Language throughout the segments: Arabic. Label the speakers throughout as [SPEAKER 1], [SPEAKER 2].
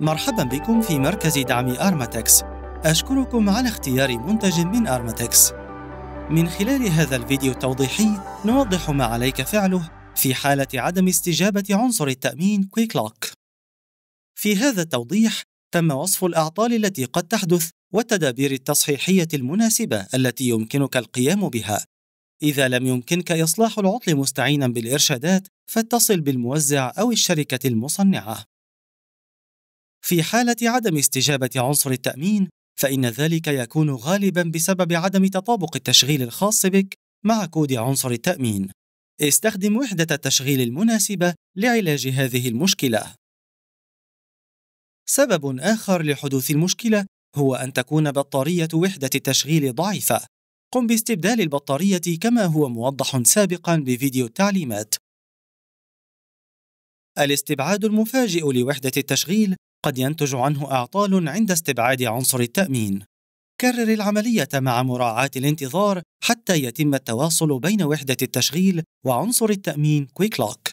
[SPEAKER 1] مرحبا بكم في مركز دعم أرماتكس أشكركم على اختيار منتج من أرماتكس من خلال هذا الفيديو التوضيحي نوضح ما عليك فعله في حالة عدم استجابة عنصر التأمين كويك لوك في هذا التوضيح تم وصف الأعطال التي قد تحدث والتدابير التصحيحية المناسبة التي يمكنك القيام بها إذا لم يمكنك إصلاح العطل مستعينا بالإرشادات فاتصل بالموزع أو الشركة المصنعة في حالة عدم استجابة عنصر التأمين فإن ذلك يكون غالبا بسبب عدم تطابق التشغيل الخاص بك مع كود عنصر التأمين. استخدم وحدة التشغيل المناسبة لعلاج هذه المشكلة. سبب آخر لحدوث المشكلة هو أن تكون بطارية وحدة التشغيل ضعيفة. قم باستبدال البطارية كما هو موضح سابقا بفيديو التعليمات. الاستبعاد المفاجئ لوحدة التشغيل قد ينتج عنه أعطال عند استبعاد عنصر التأمين. كرر العملية مع مراعاة الانتظار حتى يتم التواصل بين وحدة التشغيل وعنصر التأمين كويك لوك.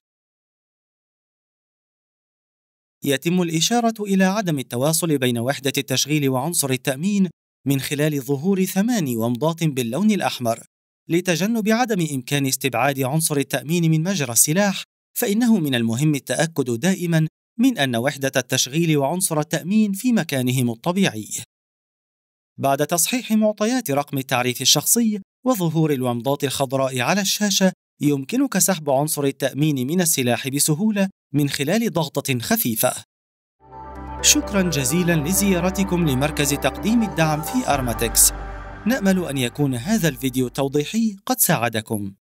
[SPEAKER 1] يتم الإشارة إلى عدم التواصل بين وحدة التشغيل وعنصر التأمين من خلال ظهور ثمان ومضات باللون الأحمر لتجنب عدم إمكان استبعاد عنصر التأمين من مجرى السلاح فإنه من المهم التأكد دائما من أن وحدة التشغيل وعنصر التأمين في مكانهم الطبيعي. بعد تصحيح معطيات رقم التعريف الشخصي وظهور الومضات الخضراء على الشاشة، يمكنك سحب عنصر التأمين من السلاح بسهولة من خلال ضغطة خفيفة. شكرا جزيلا لزيارتكم لمركز تقديم الدعم في أرماتكس. نأمل أن يكون هذا الفيديو التوضيحي قد ساعدكم.